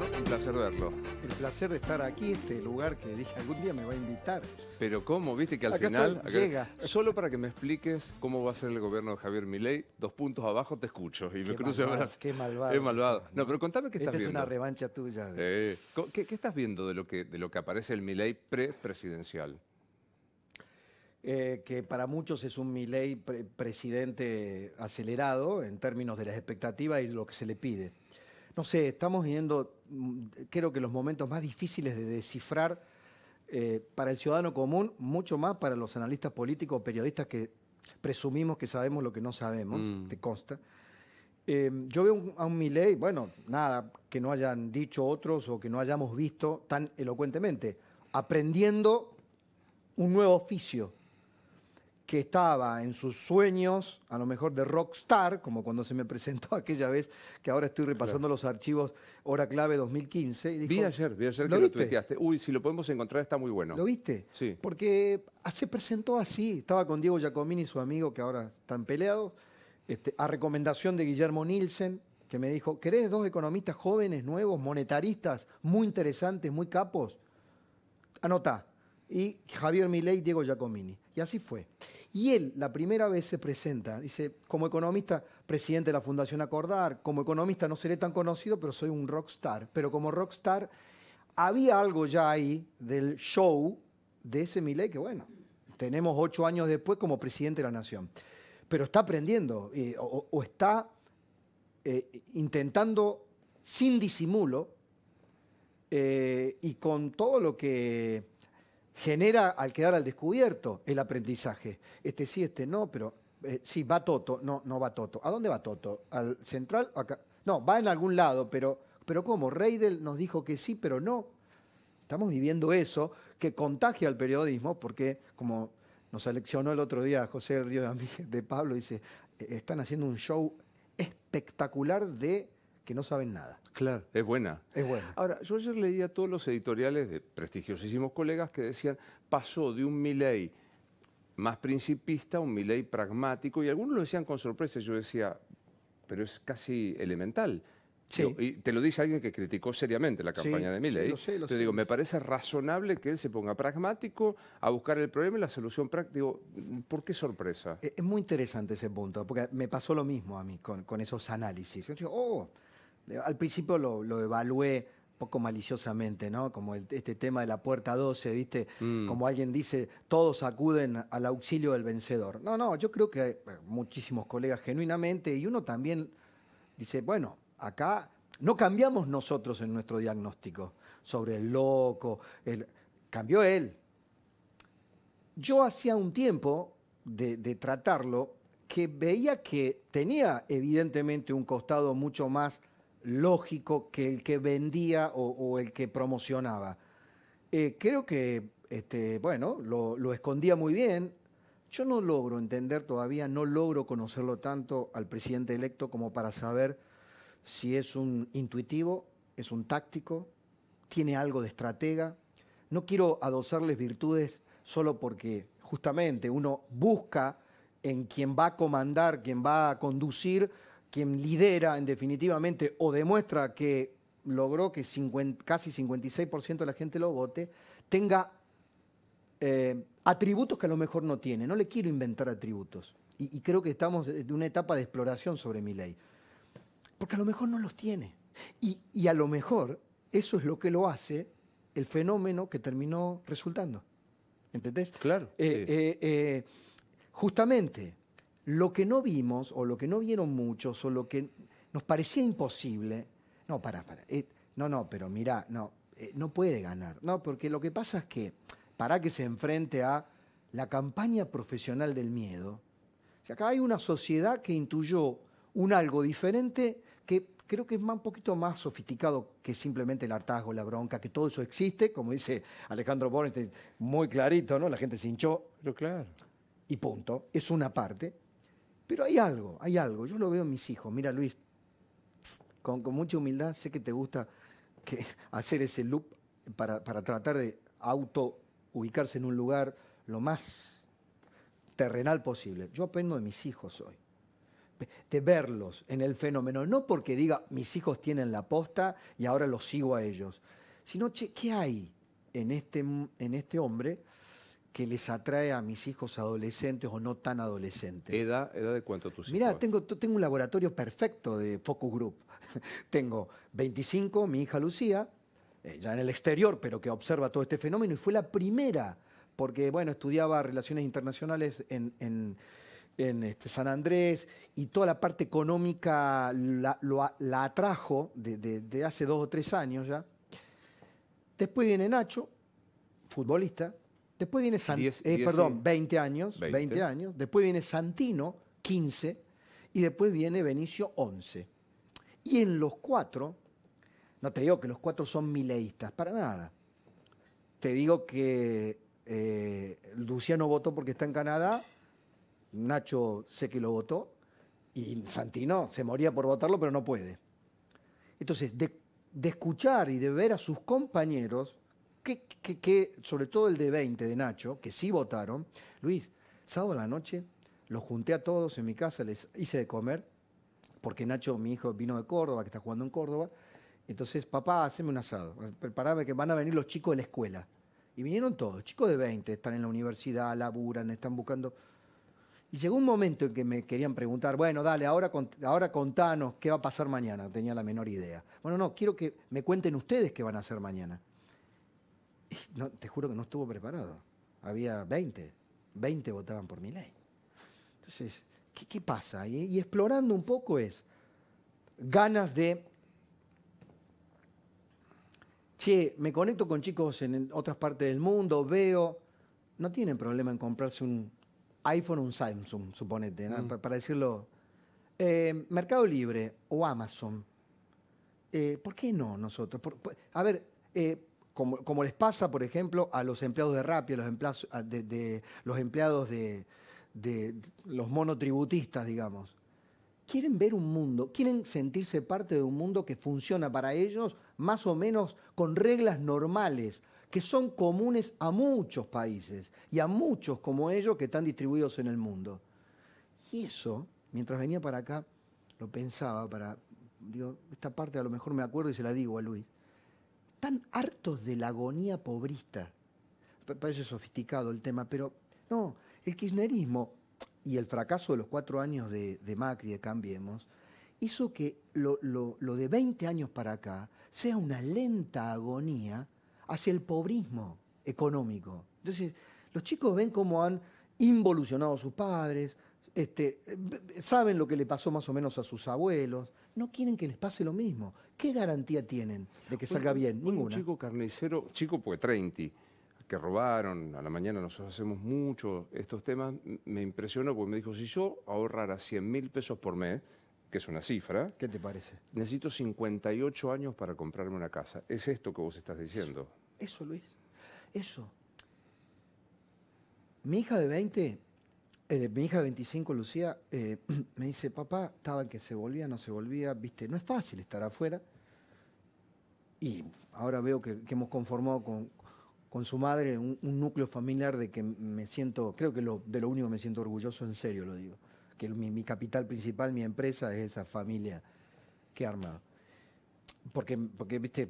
señor, un placer verlo. El placer de estar aquí, este lugar que dije algún día me va a invitar. Pero ¿cómo? Viste que al final... Acá, llega. Solo para que me expliques cómo va a ser el gobierno de Javier Milei, dos puntos abajo te escucho y me cruzo malvado, Qué malvado. Es malvado. no, pero contame qué estás esta es una revancha tuya. ¿qué, estás viendo de lo que, de lo que aparece el Milei pre-presidencial? Eh, que para muchos es un Milei presidente acelerado en términos de las expectativas y lo que se le pide. No sé, estamos viendo Mm, creo que los momentos más difíciles de descifrar eh, para el ciudadano común, mucho más para los analistas políticos o periodistas que presumimos que sabemos lo que no sabemos, mm. te consta. Em, yo veo a un Milei, bueno, nada que no hayan dicho otros o que no hayamos visto tan elocuentemente, aprendiendo un nuevo oficio que estaba en sus sueños, a lo mejor de rockstar, como cuando se me presentó aquella vez, que ahora estoy repasando los archivos Hora Clave 2015. Y vi ayer, vi ayer que lo tuiteaste. Uy, si lo podemos encontrar está muy bueno. ¿Lo viste? Sí. Porque ah, se presentó así, estaba con Diego Giacomini y su amigo, que ahora están peleados, este, a recomendación de Guillermo Nielsen, que me dijo, ¿querés dos economistas jóvenes, nuevos, monetaristas, muy interesantes, muy capos? Anota. Y Javier Milei, Diego Giacomini. Y así fue. Y él la primera vez se presenta, dice, como economista, presidente de la Fundación Acordar, como economista no seré tan conocido, pero soy un rockstar. Pero como rockstar había algo ya ahí del show de ese Millet, que, bueno, tenemos ocho años después como presidente de la Nación. Pero está aprendiendo eh, o, está eh, intentando sin disimulo eh, y con todo lo que genera al quedar al descubierto el aprendizaje. Este sí, este no, pero eh, sí, va Toto, no, no va Toto. ¿A dónde va Toto? ¿Al central? Acá? No, va en algún lado, pero, pero ¿cómo? Reidel nos dijo que sí, pero no. Estamos viviendo eso que contagia al periodismo, porque como nos seleccionó el otro día José Río de, Pablo, dice, e-, están haciendo un show espectacular de que no saben nada. Claro, es buena. Es buena. Ahora, yo ayer leía todos los editoriales de prestigiosísimos colegas que decían, pasó de un Milley más principista a un Milley pragmático, y algunos lo decían con sorpresa, yo decía, pero es casi elemental. Y te lo dice alguien que criticó seriamente la campaña de Milley. Sí, lo sé, lo digo, me parece razonable que él se ponga pragmático a buscar el problema y la solución práctica. Digo, ¿por qué sorpresa? E-, es muy interesante ese punto, porque me pasó lo mismo a mí con, con esos análisis. Yo digo, oh, al principio lo, evalué evalué poco maliciosamente, ¿no? Como este tema de la puerta 12, ¿viste? Mm. Como alguien dice, todos acuden al auxilio del vencedor. No, no, yo creo que hay eh, muchísimos colegas genuinamente y uno también dice, bueno, acá no cambiamos nosotros en nuestro diagnóstico sobre el loco, cambió él. Yo hacía un tiempo de tratarlo que veía que tenía evidentemente un costado mucho más lógico que el que vendía o, el que promocionaba. Eh, creo que, este, bueno, lo, lo, escondía muy bien. Yo no logro entender todavía, no logro conocerlo tanto al presidente electo como para saber si es un intuitivo, es un táctico, tiene algo de estratega. No quiero adosarles virtudes solo porque justamente uno busca en quien va a comandar, quien va a conducir quien lidera en definitivamente o demuestra que logró que casi 56% de la gente lo vote, tenga eh, atributos que a lo mejor no tiene. No le quiero inventar atributos. Y, creo que estamos en una etapa de exploración sobre mi ley. Porque a lo mejor no los tiene. Y, a lo mejor eso es lo que lo hace el fenómeno que terminó resultando. ¿Entendés? Claro. Eh, eh, justamente lo que no vimos o lo que no vieron muchos o lo que nos parecía imposible, no, para, para, eh, no, no, pero mira, no, eh, no puede ganar. No, porque lo que pasa es que para que se enfrente a la campaña profesional del miedo, si acá hay una sociedad que intuyó un algo diferente que creo que es un poquito más sofisticado que simplemente el hartazgo, la bronca, que todo eso existe, como dice Alejandro Bornstein, muy clarito, ¿no? La gente se hinchó. Pero claro. Y punto. Es una parte. Pero hay algo, hay algo. Yo lo veo en mis hijos. Mira, Luis, con, mucha humildad, sé que te gusta hacer ese loop para, tratar de auto ubicarse en un lugar lo más terrenal posible. Yo aprendo de mis hijos hoy de verlos en el fenómeno, no porque diga mis hijos tienen la posta y ahora los sigo a ellos, sino che, ¿qué hay en este, en este hombre que les atrae a mis hijos adolescentes o no tan adolescentes. ¿Edad, edad de cuánto tus hijos? Mirá, tengo, tengo un laboratorio perfecto de focus group. tengo 25, mi hija Lucía, eh, ya en el exterior, pero que observa todo este fenómeno, y fue la primera, porque, bueno, estudiaba relaciones internacionales en, este, San Andrés, y toda la parte económica la, atrajo de, de hace dos o tres años ya. Después viene Nacho, futbolista, Después viene eh, perdón, 20 años, 20. años. Después viene Santino, 15. Y después viene Benicio, 11. Y en los cuatro, no te digo que los cuatro son mileístas, para nada. Te digo que eh, Luciano votó porque está en Canadá, Nacho sé que lo votó, y Santino se moría por votarlo, pero no puede. Entonces, de escuchar y de ver a sus compañeros, que, sobre todo el de 20 de Nacho, que sí votaron, Luis, sábado a la noche los junté a todos en mi casa, les hice de comer, porque Nacho, mi hijo, vino de Córdoba, que está jugando en Córdoba. Entonces, papá, haceme un asado, prepárame que van a venir los chicos de la escuela. Y vinieron todos, chicos de 20, están en la universidad, laburan, están buscando. Y llegó un momento en que me querían preguntar, bueno, dale, ahora, ahora contanos qué va a pasar mañana. tenía la menor idea. Bueno, no, quiero que me cuenten ustedes qué van a hacer mañana te juro que no estuvo preparado. Había 20, 20 votaban por mi ley. Entonces, ¿qué, pasa? Y, explorando un poco es ganas de che, me conecto con chicos en otras partes del mundo, veo, no tienen problema en comprarse un iPhone o un Samsung, suponete, mm. para decirlo. Eh, Mercado Libre o Amazon, eh, ¿por qué no nosotros? a ver, eh, como, les pasa, por ejemplo, a los empleados de Rappi, a los, empleados de, los de los monotributistas, digamos. Quieren ver un mundo, quieren sentirse parte de un mundo que funciona para ellos más o menos con reglas normales, que son comunes a muchos países y a muchos como ellos que están distribuidos en el mundo. Y eso, mientras venía para acá, lo pensaba para, digo, esta parte a lo mejor me acuerdo y se la digo a Luis tan hartos de la agonía pobrista. Parece sofisticado el tema, pero no, el kirchnerismo y el fracaso de los cuatro años de, Macri, de Cambiemos, hizo que lo, de 20 años para acá sea una lenta agonía hacia el pobrismo económico. Entonces, los chicos ven cómo han involucionado sus padres, este, eh, saben lo que le pasó más o menos a sus abuelos, no quieren que les pase lo mismo. ¿Qué garantía tienen de que salga bien? Ninguna. Un chico carnicero, chico pues 30, que robaron, a la mañana nosotros hacemos mucho estos temas, me impresionó porque me dijo, si yo ahorrara 100 mil pesos por mes, que es una cifra. ¿Qué te parece? Necesito 58 años para comprarme una casa. ¿Es esto que vos estás diciendo? Eso, eso Luis. Eso. Mi hija de 20 eh, mi hija de 25, Lucía, eh, me dice, papá, estaba que se volvía, no se volvía, viste, no es fácil estar afuera. Y ahora veo que, hemos conformado con, su madre un, núcleo familiar de que me siento, creo que de lo único me siento orgulloso, en serio lo digo, que mi, capital principal, mi empresa, es esa familia que he porque, porque viste,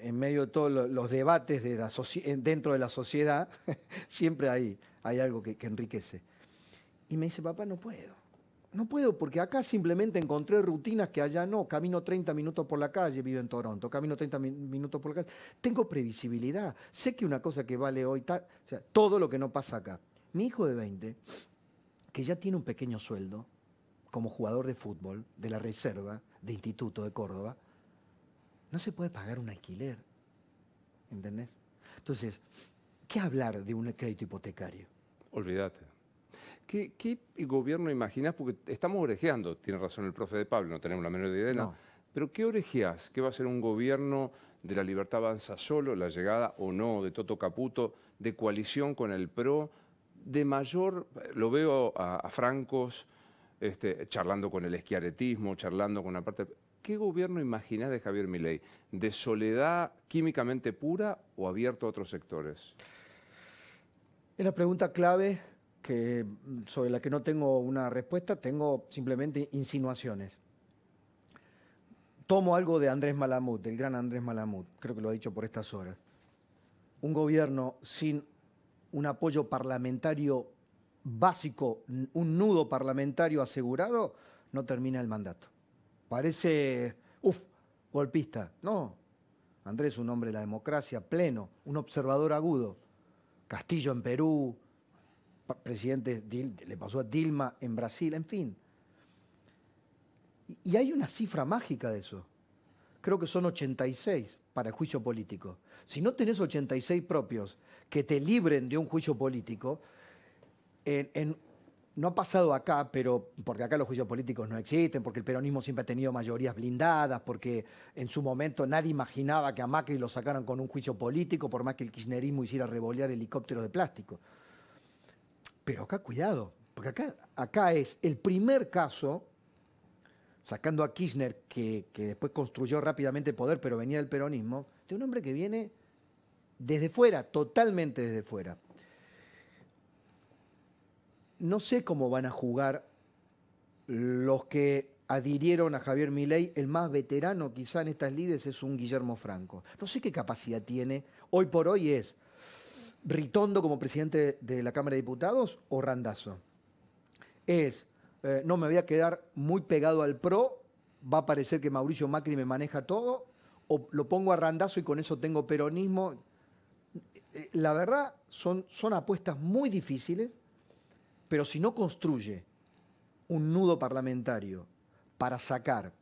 en medio de todos los debates de la dentro de la sociedad, siempre hay, hay algo que enriquece. Y me dice, papá, no puedo. No puedo porque acá simplemente encontré rutinas que allá no. Camino 30 minutos por la calle, vivo en Toronto. Camino 30 minutos por la calle. Tengo previsibilidad. Sé que una cosa que vale hoy, o sea, todo lo que no pasa acá. Mi hijo de 20, que ya tiene un pequeño sueldo como jugador de fútbol de la reserva de Instituto de Córdoba, no se puede pagar un alquiler. ¿Entendés? Entonces, ¿qué hablar de un crédito hipotecario? Olvídate. ¿Qué, gobierno imaginás? Porque estamos orejeando, tiene razón el profe de Pablo, no tenemos la menor idea. No. Pero ¿qué orejeás? ¿Qué va a ser un gobierno de la libertad avanza solo, la llegada o no de Toto Caputo, de coalición con el PRO, de mayor, lo veo a, Francos este, charlando con el esquiaretismo, charlando con la parte... ¿Qué gobierno imaginás de Javier Milei? ¿De soledad químicamente pura o abierto a otros sectores? Es la pregunta clave que, mm, sobre la que no tengo una respuesta, tengo simplemente insinuaciones. Tomo algo de Andrés Malamud, del gran Andrés Malamud, creo que lo ha dicho por estas horas. Un gobierno sin un apoyo parlamentario básico, un nudo parlamentario asegurado, no termina el mandato. Parece, uff, golpista. No, Andrés, un hombre de la democracia pleno, un observador agudo. Castillo en Perú, presidente le pasó a Dilma en Brasil, en fin. Y hay una cifra mágica de eso. Creo que son 86 para el juicio político. Si no tenés 86 propios que te libren de un juicio político, no ha pasado acá, pero porque acá los juicios políticos no existen, porque el peronismo siempre ha tenido mayorías blindadas, porque en su momento nadie imaginaba que a Macri lo sacaran con un juicio político, por más que el kirchnerismo hiciera revolear helicópteros de plástico. Pero acá cuidado, porque acá, acá es el primer caso, sacando a Kirchner, que, después construyó rápidamente poder, pero venía del peronismo, de un hombre que viene desde fuera, totalmente desde fuera. No sé cómo van a jugar los que adhirieron a Javier Milei, el más veterano quizá en estas líderes es un Guillermo Franco. No sé qué capacidad tiene, hoy por hoy es Ritondo como presidente de la Cámara de Diputados o Randazo. Es, eh, no me voy a quedar muy pegado al PRO, va a parecer que Mauricio Macri me maneja todo, o lo pongo a Randazo y con eso tengo peronismo. Eh, la verdad, son, son apuestas muy difíciles, pero si no construye un nudo parlamentario para sacar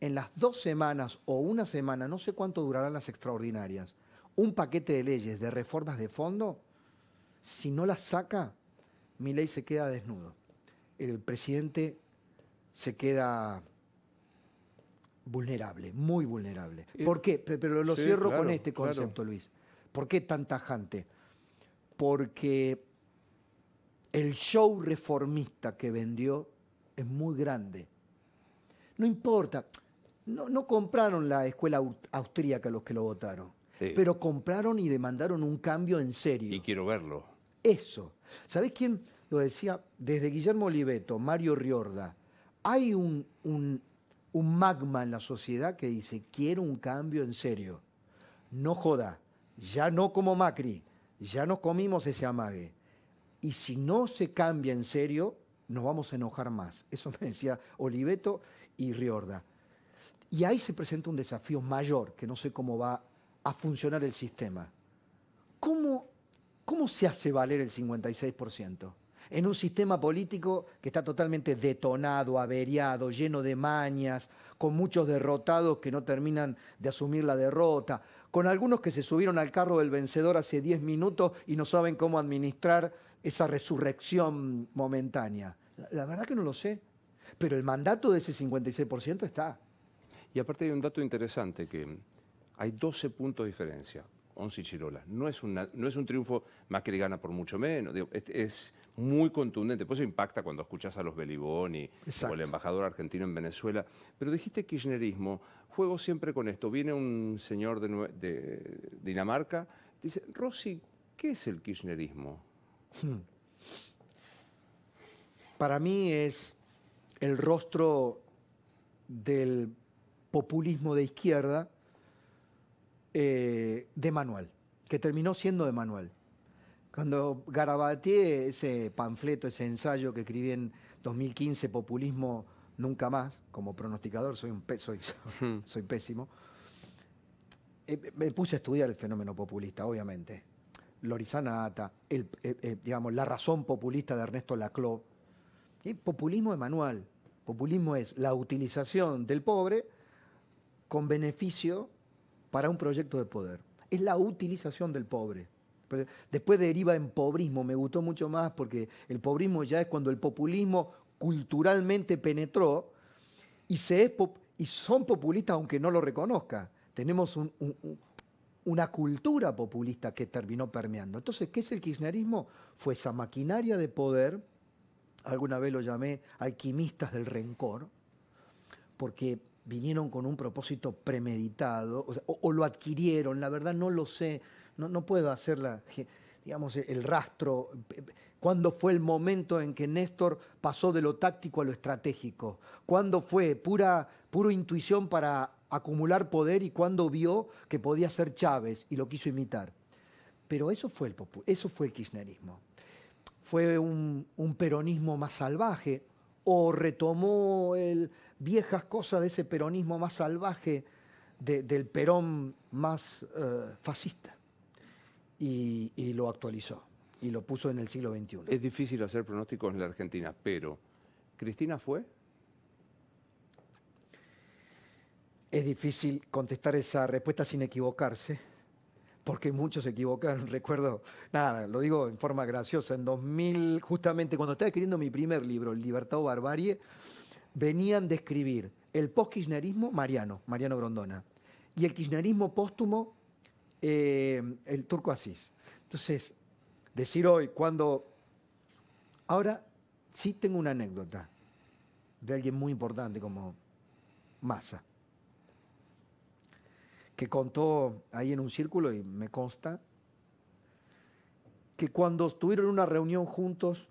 en las dos semanas o una semana, no sé cuánto durarán las extraordinarias, un paquete de leyes, de reformas de fondo, si no las saca, mi ley se queda desnudo. El presidente se queda vulnerable, muy vulnerable. ¿Por qué? Pero lo cierro con este concepto, Luis. ¿Por qué tan tajante? Porque el show reformista que vendió es muy grande. No importa, no, no compraron la escuela austríaca los que lo votaron. Pero compraron y demandaron un cambio en serio. Y quiero verlo. Eso. ¿Sabés quién lo decía? Desde Guillermo Oliveto, Mario Riorda, hay un, magma en la sociedad que dice, quiero un cambio en serio. No joda, ya no como Macri, ya no comimos ese amague. Y si no se cambia en serio, nos vamos a enojar más. Eso me decía Oliveto y Riorda. Y ahí se presenta un desafío mayor, que no sé cómo va a funcionar el sistema. ¿Cómo, cómo se hace valer el 56%? En un sistema político que está totalmente detonado, averiado, lleno de mañas, con muchos derrotados que no terminan de asumir la derrota, con algunos que se subieron al carro del vencedor hace 10 minutos y no saben cómo administrar esa resurrección momentánea. La verdad que no lo sé, pero el mandato de ese 56% está. Y aparte hay un dato interesante que hay 12 puntos de diferencia, 11 chirolas. No es, un no es un triunfo, gana por mucho menos. es, muy contundente, por eso impacta cuando escuchas a los Beliboni o el embajador argentino en Venezuela. Pero dijiste kirchnerismo, juego siempre con esto. Viene un señor de, de, Dinamarca, dice, Rossi, ¿qué es el kirchnerismo? Hmm. Para mí es el rostro del populismo de izquierda eh, de manual, que terminó siendo de manual. Cuando Garabatier, ese panfleto, ese ensayo que escribí en 2015, Populismo Nunca Más, como pronosticador, soy, un soy pésimo, eh, me puse a estudiar el fenómeno populista, obviamente. Lorizana Ata, el, eh, digamos, la razón populista de Ernesto Laclau. Y populismo de manual. Populismo es la utilización del pobre con beneficio para un proyecto de poder. Es la utilización del pobre. Después deriva en pobrismo, me gustó mucho más porque el pobrismo ya es cuando el populismo culturalmente penetró y, se es y son populistas aunque no lo reconozca. Tenemos una cultura populista que terminó permeando. Entonces, ¿qué es el kirchnerismo? Fue esa maquinaria de poder, alguna vez lo llamé alquimistas del rencor, porque vinieron con un propósito premeditado, o, lo adquirieron, la verdad no lo sé, no, puedo hacer digamos, el rastro, cuándo fue el momento en que Néstor pasó de lo táctico a lo estratégico, cuándo fue pura, pura intuición para acumular poder y cuándo vio que podía ser Chávez y lo quiso imitar. Pero eso fue el, eso fue el kirchnerismo. Fue un peronismo más salvaje o retomó el, viejas cosas de ese peronismo más salvaje, del perón más eh, fascista. Y, y, lo actualizó y lo puso en el siglo XXI. Es difícil hacer pronósticos en la Argentina, pero ¿Cristina fue? Es difícil contestar esa respuesta sin equivocarse, porque muchos se equivocaron. Recuerdo, nada, lo digo en forma graciosa, en 2000, justamente cuando estaba escribiendo mi primer libro, El Libertado Barbarie, venían de escribir el post-kirchnerismo, Mariano, Mariano Grondona, y el kirchnerismo póstumo, eh, el turco Asís. Entonces, decir hoy, cuando... Ahora sí tengo una anécdota de alguien muy importante como Massa, que contó ahí en un círculo, y me consta, que cuando estuvieron en una reunión juntos,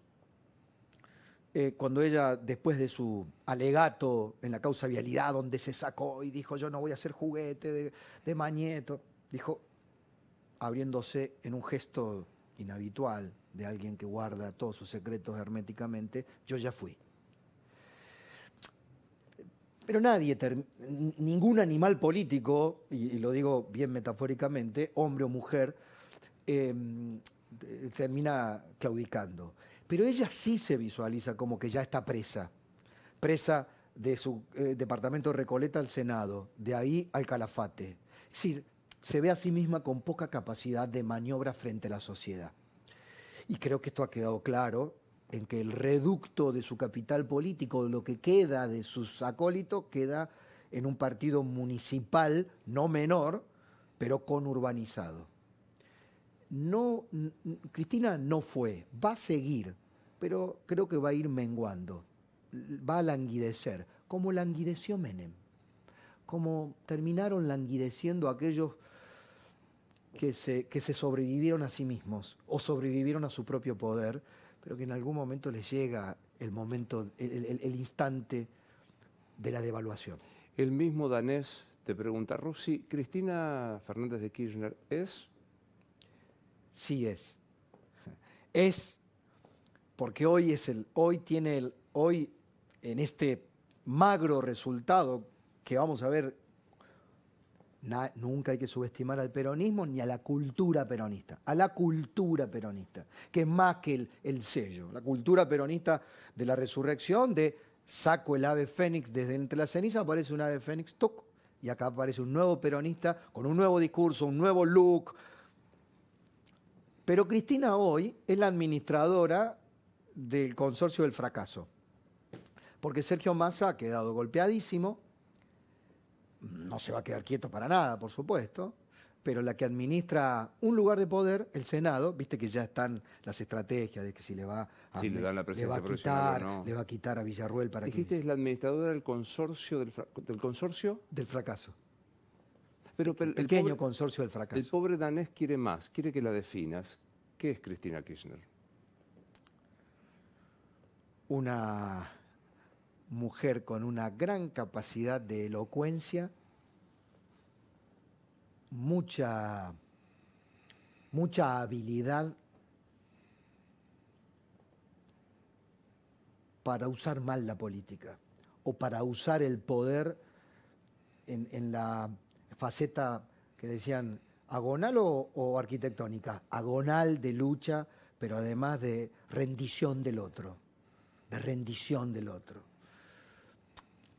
eh, cuando ella, después de su alegato en la causa vialidad, donde se sacó y dijo, yo no voy a ser juguete de, de Mañeto, dijo, abriéndose en un gesto inhabitual de alguien que guarda todos sus secretos herméticamente, yo ya fui. Pero nadie, ningún animal político, y, lo digo bien metafóricamente, hombre o mujer, eh, termina claudicando. Pero ella sí se visualiza como que ya está presa, presa de su eh, departamento de Recoleta al Senado, de ahí al Calafate. Es decir, se ve a sí misma con poca capacidad de maniobra frente a la sociedad. Y creo que esto ha quedado claro en que el reducto de su capital político, lo que queda de sus acólitos, queda en un partido municipal no menor, pero conurbanizado no, Cristina no fue, va a seguir, pero creo que va a ir menguando, va a languidecer, como languideció Menem, como terminaron languideciendo aquellos que se, sobrevivieron a sí mismos o sobrevivieron a su propio poder, pero que en algún momento les llega el momento, el, instante de la devaluación. El mismo danés te pregunta, Russi, Cristina Fernández de Kirchner es Sí es. Es porque hoy es el hoy tiene el hoy en este magro resultado que vamos a ver nunca hay que subestimar al peronismo ni a la cultura peronista, a la cultura peronista, que es más que el, sello, la cultura peronista de la resurrección, de saco el ave fénix desde entre la ceniza, aparece un ave fénix, toc, y acá aparece un nuevo peronista con un nuevo discurso, un nuevo look, pero Cristina hoy es la administradora del consorcio del fracaso. Porque Sergio Massa ha quedado golpeadísimo, no se va a quedar quieto para nada, por supuesto, pero la que administra un lugar de poder, el Senado, viste que ya están las estrategias de que si le va a, le, va a quitar, a quitar a Villarruel para ¿Dijiste que... es la administradora consorcio del consorcio del fracaso pequeño consorcio del fracaso. El pobre danés quiere más, quiere que la definas. ¿Qué es Cristina Kirchner? Una mujer con una gran capacidad de elocuencia, mucha, mucha habilidad para usar mal la política o para usar el poder en, en la faceta que decían agonal o, arquitectónica, agonal de lucha, pero además de rendición del otro, de rendición del otro.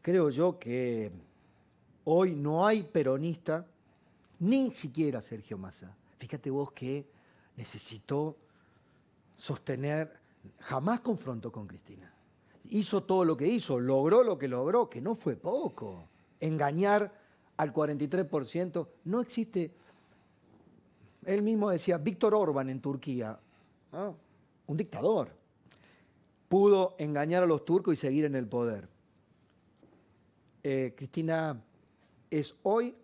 Creo yo que hoy no hay peronista, ni siquiera Sergio Massa. Fíjate vos que necesitó sostener, jamás confrontó con Cristina. Hizo todo lo que hizo, logró lo que logró, que no fue poco. Engañar al 43%, no existe. Él mismo decía, Víctor Orban en Turquía, un dictador, pudo engañar a los turcos y seguir en el poder. Eh, Cristina es hoy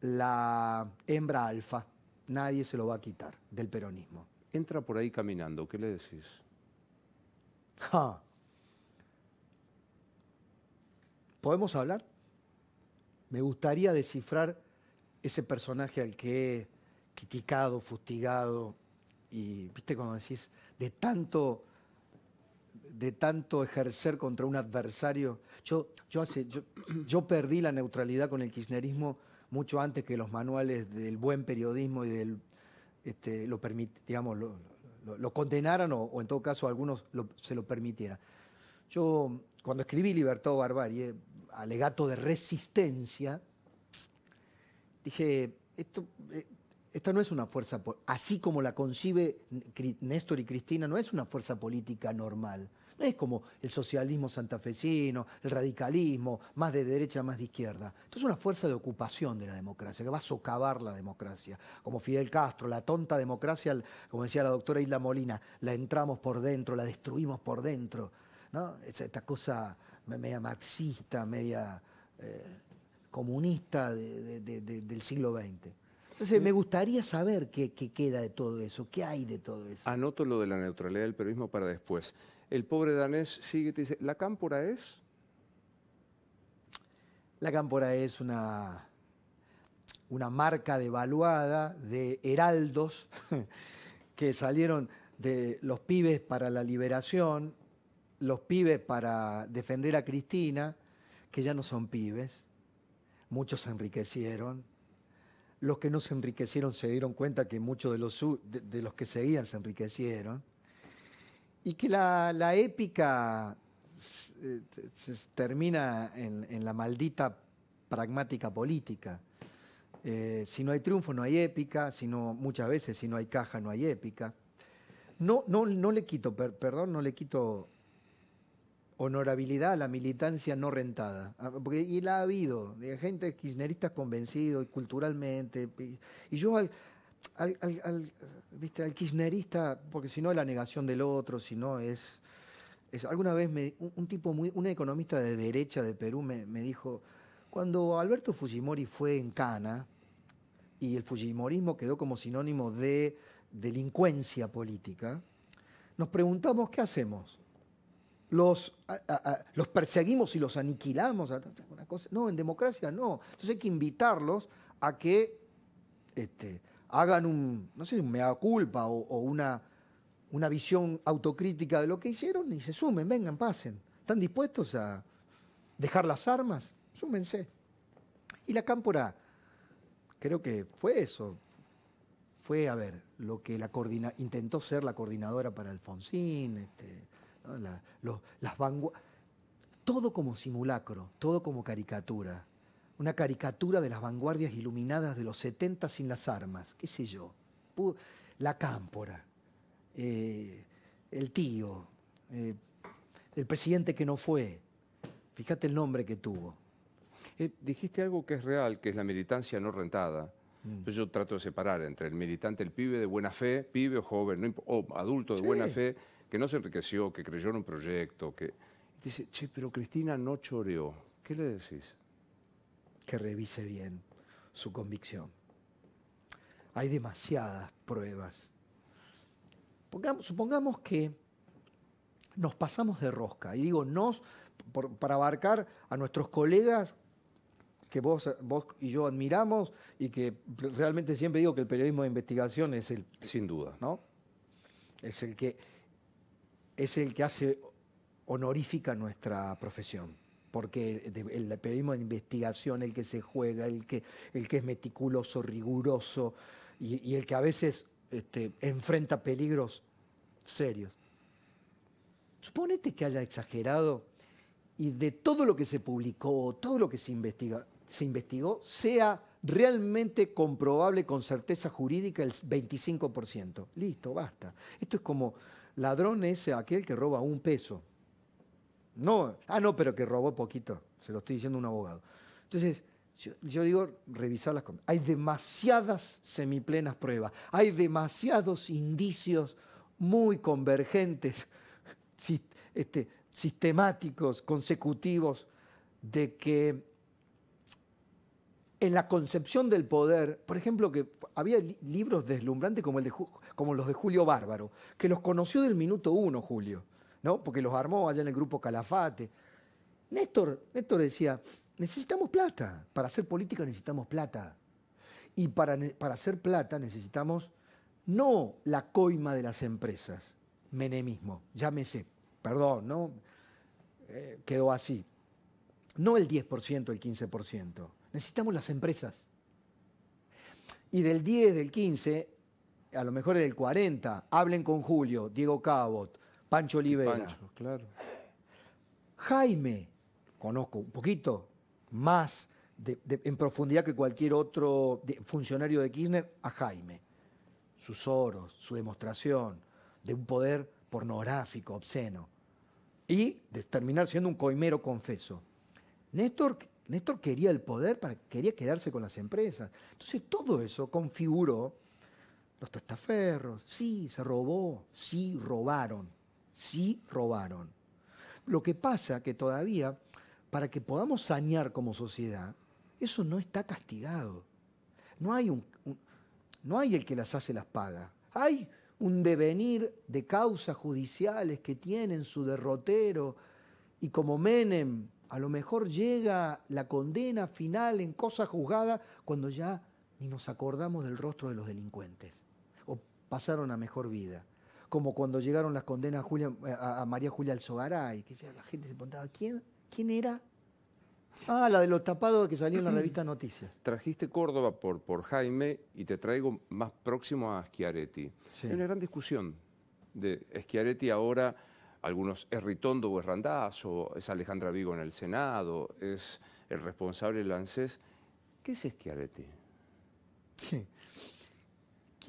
la hembra alfa, nadie se lo va a quitar del peronismo. Entra por ahí caminando, ¿qué le decís? ¿Podemos hablar? Me gustaría descifrar ese personaje al que he criticado, fustigado, y viste cuando decís, de tanto, de tanto ejercer contra un adversario. Yo, yo, yo, perdí la neutralidad con el kirchnerismo mucho antes que los manuales del buen periodismo y del este, lo permit, lo, lo, condenaran o, en todo caso algunos se lo permitieran. Yo cuando escribí Libertad o Barbarie, alegato de resistencia, dije, esto, eh, esta no es una fuerza, así como la concibe Néstor y Cristina, no es una fuerza política normal. No es como el socialismo santafesino, el radicalismo, más de derecha, más de izquierda. Esto es una fuerza de ocupación de la democracia, que va a socavar la democracia. Como Fidel Castro, la tonta democracia, como decía la doctora Isla Molina, la entramos por dentro, la destruimos por dentro. ¿no? esta cosa media marxista, media eh, comunista del siglo XX. Entonces, me gustaría saber qué, queda de todo eso, qué hay de todo eso. Anoto lo de la neutralidad del periodismo para después. El pobre danés sigue te dice, ¿la cámpora es? La cámpora es una, una marca devaluada de heraldos que salieron de los pibes para la liberación los pibes para defender a Cristina, que ya no son pibes, muchos se enriquecieron, los que no se enriquecieron se dieron cuenta que muchos de los, de, los que seguían se enriquecieron, y que la, épica eh, termina en, la maldita pragmática política. Eh, si no hay triunfo, no hay épica, si no, muchas veces si no hay caja, no hay épica. No, no, no le quito, perdón, no le quito honorabilidad a la militancia no rentada. Ah, porque, y la ha habido, gente kirchnerista convencido y culturalmente. Y, yo al, ¿viste? al kirchnerista, porque si no es la negación del otro, si no es, alguna vez un, tipo muy, economista de derecha de Perú me, me dijo, cuando Alberto Fujimori fue en Cana y el Fujimorismo quedó como sinónimo de delincuencia política, nos preguntamos qué hacemos los, los perseguimos y los aniquilamos. Una cosa. No, en democracia no. Entonces hay que invitarlos a que este, hagan un, no sé, un mea culpa o, una, una visión autocrítica de lo que hicieron y se sumen, vengan, pasen. ¿Están dispuestos a dejar las armas? Súmense. Y la cámpora, creo que fue eso. Fue, a ver, lo que la intentó ser la coordinadora para Alfonsín, este, las todo como simulacro, todo como caricatura, una caricatura de las vanguardias iluminadas de los 70 sin las armas, qué sé yo, la cámpora, eh, el tío, eh, el presidente que no fue, fíjate el nombre que tuvo. Eh, dijiste algo que es real, que es la militancia no rentada. Mm. yo trato de separar entre el militante, el pibe de buena fe, pibe o joven, o adulto de buena fe, que no se enriqueció, que creyó en un proyecto, que... dice, che, pero Cristina no choreó. ¿Qué le decís? Que revise bien su convicción. Hay demasiadas pruebas. supongamos que nos pasamos de rosca, y digo nos para abarcar a nuestros colegas que vos, vos y yo admiramos y que realmente siempre digo que el periodismo de investigación es el... Sin duda. ¿no? Es el que es el que hace honorífica nuestra profesión, porque el, periodismo de investigación, el que se juega, el que, el que es meticuloso, riguroso y, el que a veces este, enfrenta peligros serios. Suponete que haya exagerado y de todo lo que se publicó, todo lo que se, investiga, se investigó, sea realmente comprobable con certeza jurídica el 25%. Listo, basta. Esto es como Ladrón es aquel que roba un peso. No, ah, no, pero que robó poquito. Se lo estoy diciendo a un abogado. Entonces, yo, digo, revisar las Hay demasiadas semiplenas pruebas. Hay demasiados indicios muy convergentes, este, sistemáticos, consecutivos, de que en la concepción del poder, por ejemplo, que había libros deslumbrantes como el de como los de Julio Bárbaro, que los conoció del minuto uno, Julio, ¿no? Porque los armó allá en el grupo Calafate. Néstor, Néstor decía, necesitamos plata. Para hacer política necesitamos plata. Y para, para hacer plata necesitamos no la coima de las empresas, menemismo, llámese, perdón, ¿no? Eh, quedó así. No el 10%, el 15%. Necesitamos las empresas. Y del 10, del 15, a lo mejor en el 40, hablen con Julio, Diego Cabot, Pancho Oliveira. Pancho, claro. Jaime, conozco un poquito más en profundidad que cualquier otro funcionario de Kirchner a Jaime. Sus oros, su demostración de un poder pornográfico, obsceno. Y de terminar siendo un coimero confeso. Néstor, Néstor quería el poder, para, quería quedarse con las empresas. Entonces todo eso configuró los testaferros, sí, se robó, sí, robaron, sí, robaron. Lo que pasa que todavía, para que podamos sanear como sociedad, eso no está castigado. No hay, no hay el que las hace las paga. Hay un devenir de causas judiciales que tienen su derrotero y como Menem a lo mejor llega la condena final en cosa juzgada cuando ya ni nos acordamos del rostro de los delincuentes pasaron a mejor vida. Como cuando llegaron las condenas a, eh, María Julia Alzogaray, que la gente se preguntaba, ¿quién, ¿quién era? Ah, la de los tapados que salió en la revista Noticias. Trajiste Córdoba por, por Jaime y te traigo más próximo a Schiaretti. una gran discusión de Schiaretti ahora, algunos es Ritondo o es Randazzo, es Alejandra Vigo en el Senado, es el responsable del ANSES. ¿Qué es Schiaretti? Sí.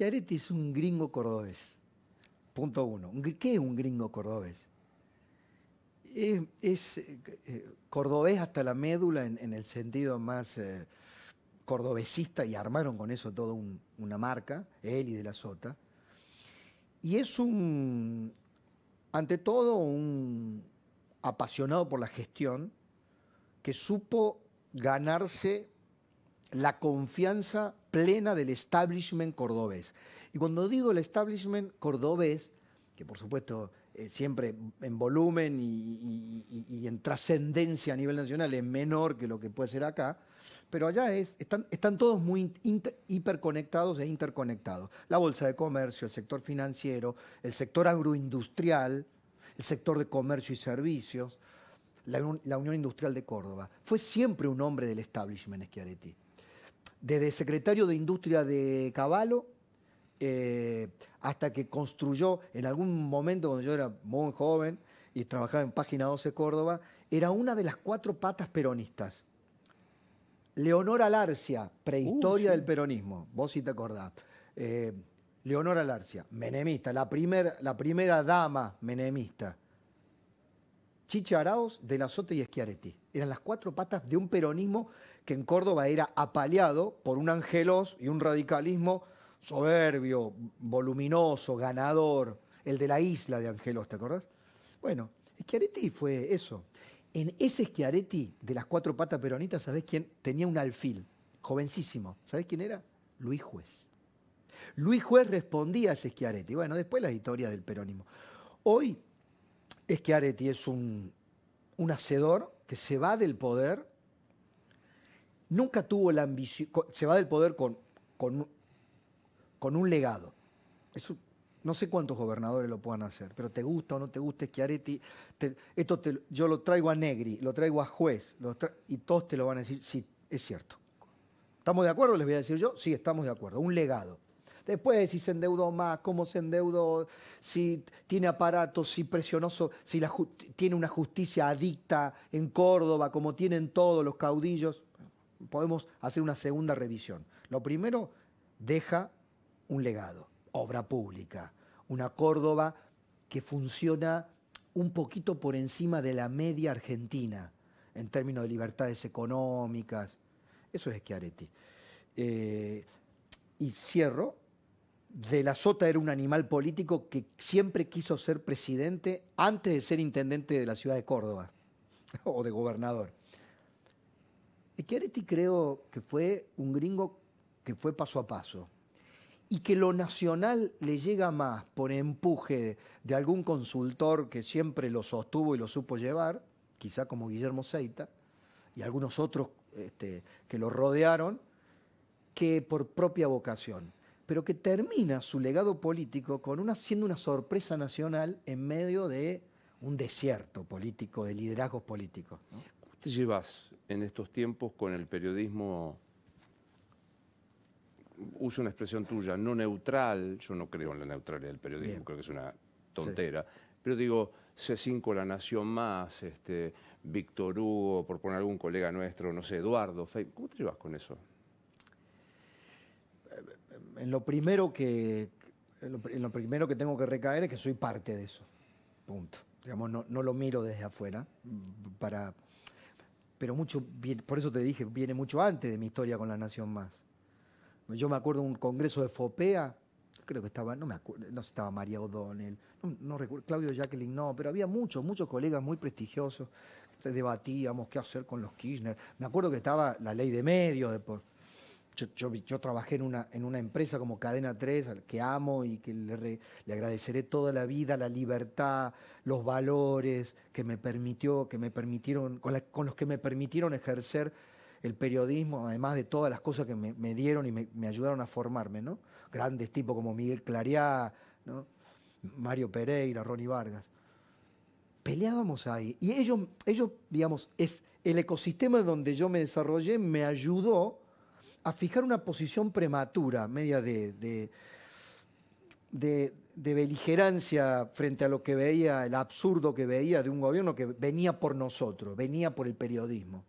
Chiaretti es un gringo cordobés. Punto uno. ¿Qué es un gringo cordobés? Es, eh, eh, cordobés hasta la médula en, el sentido más eh, cordobesista y armaron con eso toda una marca, él y de la Sota. Y es un, ante todo, un apasionado por la gestión que supo ganarse la confianza plena del establishment cordobés. Y cuando digo el establishment cordobés, que por supuesto eh, siempre en volumen y, en trascendencia a nivel nacional es menor que lo que puede ser acá, pero allá están, todos muy hiperconectados e interconectados. La bolsa de comercio, el sector financiero, el sector agroindustrial, el sector de comercio y servicios, la, Unión Industrial de Córdoba. Fue siempre un hombre del establishment Schiaretti desde secretario de Industria de Caballo eh, hasta que construyó, en algún momento cuando yo era muy joven y trabajaba en Página 12 Córdoba, era una de las cuatro patas peronistas. Leonora Larcia, prehistoria uh, del peronismo, vos sí te acordás. Eh, Leonora Larcia, menemista, la, la primera dama menemista. Chicha Araos, de la y Esquiareti. Eran las cuatro patas de un peronismo que en Córdoba era apaleado por un angelos y un radicalismo soberbio, voluminoso, ganador, el de la isla de Angelos, ¿te acordás? Bueno, Schiaretti fue eso. En ese Schiaretti de las cuatro patas peronitas, ¿sabés quién? Tenía un alfil, jovencísimo. ¿Sabés quién era? Luis Juez. Luis Juez respondía a ese Schiaretti. Bueno, después la historia del peronismo. Hoy Schiaretti es un, un hacedor que se va del poder nunca tuvo la ambición, se va del poder con, un legado. no sé cuántos gobernadores lo puedan hacer, pero te gusta o no te gusta Schiaretti. esto yo lo traigo a Negri, lo traigo a Juez, y todos te lo van a decir, sí, es cierto. ¿Estamos de acuerdo? Les voy a decir yo, sí, estamos de acuerdo. Un legado. Después, si se endeudó más, cómo se endeudó, si tiene aparatos, si presionoso, si tiene una justicia adicta en Córdoba, como tienen todos los caudillos podemos hacer una segunda revisión. Lo primero, deja un legado, obra pública, una Córdoba que funciona un poquito por encima de la media argentina en términos de libertades económicas. Eso es Schiaretti. Eh, y cierro. De la Sota era un animal político que siempre quiso ser presidente antes de ser intendente de la ciudad de Córdoba o de gobernador. Chiaretti creo que fue un gringo que fue paso a paso y que lo nacional le llega más por empuje de algún consultor que siempre lo sostuvo y lo supo llevar, quizá como Guillermo Seita, y algunos otros este, que lo rodearon, que por propia vocación, pero que termina su legado político con una, siendo una sorpresa nacional en medio de un desierto político, de liderazgos políticos te llevas en estos tiempos con el periodismo, uso una expresión tuya, no neutral, yo no creo en la neutralidad del periodismo, creo que es una tontera, pero digo, C5 La Nación Más, este, Víctor Hugo, por poner algún colega nuestro, no sé, Eduardo, ¿cómo te llevas con eso? En lo primero que, lo primero que tengo que recaer es que soy parte de eso, punto. Digamos, no, no lo miro desde afuera para pero mucho, por eso te dije, viene mucho antes de mi historia con La Nación Más. Yo me acuerdo de un congreso de FOPEA, creo que estaba, no me acuerdo, no sé estaba María O'Donnell, no, recuerdo, Claudio Jacqueline, no, pero había muchos, muchos colegas muy prestigiosos, debatíamos qué hacer con los Kirchner. Me acuerdo que estaba la ley de medios, de por, yo, trabajé en una, en una empresa como Cadena 3, que amo y que le, le, agradeceré toda la vida, la libertad, los valores que me permitió, que me permitieron, con, los que me permitieron ejercer el periodismo, además de todas las cosas que me, dieron y me, ayudaron a formarme, ¿no? Grandes tipos como Miguel Clariá, ¿no? Mario Pereira, Ronnie Vargas. Peleábamos ahí. Y ellos, ellos digamos, es el ecosistema donde yo me desarrollé me ayudó a fijar una posición prematura, media de, de, beligerancia frente a lo que veía, el absurdo que veía de un gobierno que venía por nosotros, venía por el periodismo.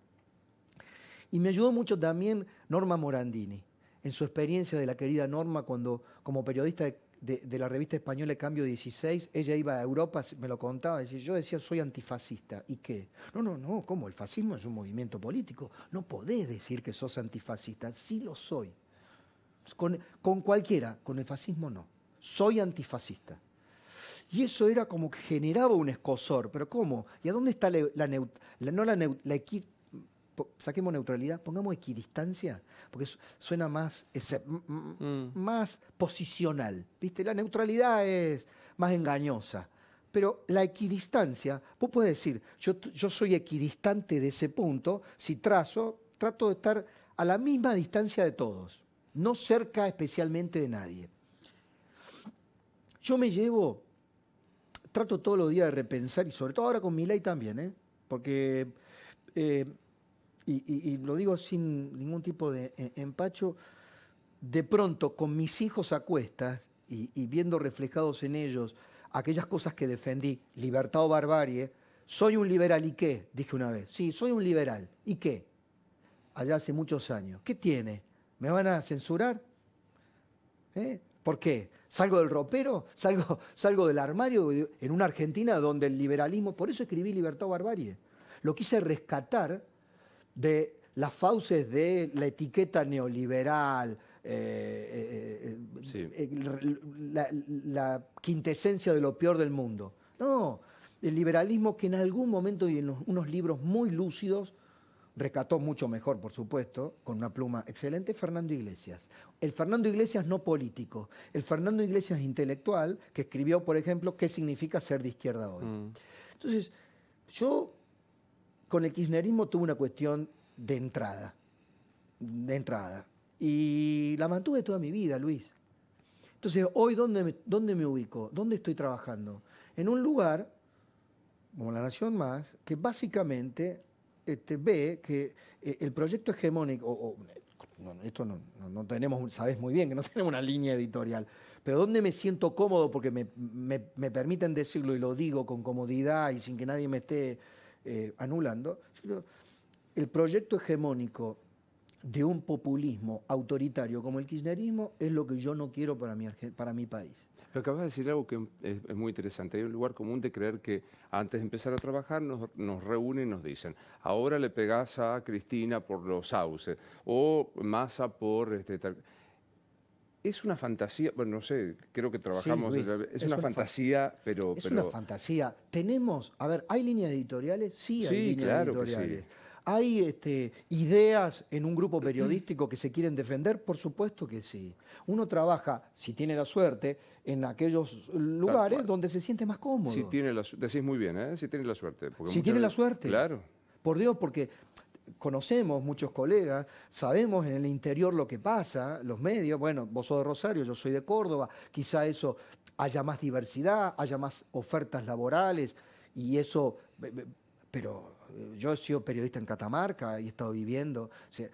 Y me ayudó mucho también Norma Morandini, en su experiencia de la querida Norma cuando, como periodista de, la revista española Cambio 16, ella iba a Europa, me lo contaba, y yo decía, soy antifascista. ¿Y qué? No, no, no, ¿cómo? El fascismo es un movimiento político. No podés decir que sos antifascista. Sí lo soy. Con, cualquiera, con el fascismo no. Soy antifascista. Y eso era como que generaba un escosor. ¿Pero cómo? ¿Y a dónde está la, la, la saquemos neutralidad, pongamos equidistancia, porque suena más, eh, mm. más posicional. ¿viste? La neutralidad es más engañosa. Pero la equidistancia, vos puedes decir, yo, yo soy equidistante de ese punto, si trazo, trato de estar a la misma distancia de todos, no cerca especialmente de nadie. Yo me llevo, trato todos los días de repensar, y sobre todo ahora con mi ley también, ¿eh? porque eh, y, lo digo sin ningún tipo de eh, empacho, de pronto con mis hijos a cuestas y, viendo reflejados en ellos aquellas cosas que defendí, libertad o barbarie, soy un liberal y qué, dije una vez, sí, soy un liberal y qué, allá hace muchos años, ¿qué tiene? ¿Me van a censurar? ¿Eh? ¿Por qué? ¿Salgo del ropero? ¿Salgo, ¿Salgo del armario en una Argentina donde el liberalismo, por eso escribí libertad o barbarie, lo quise rescatar de las fauces de la etiqueta neoliberal, eh, eh, eh, la, quintesencia de lo peor del mundo. No, el liberalismo que en algún momento y en unos libros muy lúcidos rescató mucho mejor, por supuesto, con una pluma excelente, Fernando Iglesias. El Fernando Iglesias no político, el Fernando Iglesias intelectual, que escribió, por ejemplo, qué significa ser de izquierda hoy. Mm. Entonces, yo con el kirchnerismo tuve una cuestión de entrada, de entrada. Y la mantuve toda mi vida, Luis. Entonces, hoy, ¿dónde me, dónde me ubico? ¿Dónde estoy trabajando? En un lugar, como la Nación Más, que básicamente este, ve que eh, el proyecto hegemónico, esto no, no, tenemos, sabes muy bien que no tenemos una línea editorial, pero ¿dónde me siento cómodo, porque me, me, me, permiten decirlo y lo digo con comodidad y sin que nadie me esté eh, anulando, el proyecto hegemónico de un populismo autoritario como el kirchnerismo es lo que yo no quiero para mi, para mi país. acabas de decir algo que es, muy interesante. Hay un lugar común de creer que antes de empezar a trabajar nos, reúnen y nos dicen, ahora le pegás a Cristina por los sauces o Massa por... Este, es una fantasía, bueno, no sé, creo que trabajamos. es, una, fantasía, pero, Es una fantasía. Tenemos, a ver, ¿hay líneas editoriales? Sí, hay líneas editoriales. ¿Hay este, ideas en un grupo periodístico que se quieren defender? Por supuesto que sí. Uno trabaja, si tiene la suerte, en aquellos lugares donde se siente más cómodo. Si tiene la, decís muy bien, ¿eh? si tiene la suerte. Si tiene la suerte. Claro. Por Dios, porque conocemos muchos colegas, sabemos en el interior lo que pasa, los medios, bueno, vos sos de Rosario, yo soy de Córdoba, quizá eso haya más diversidad, haya más ofertas laborales y eso, pero eh, yo he sido periodista en Catamarca y he estado viviendo,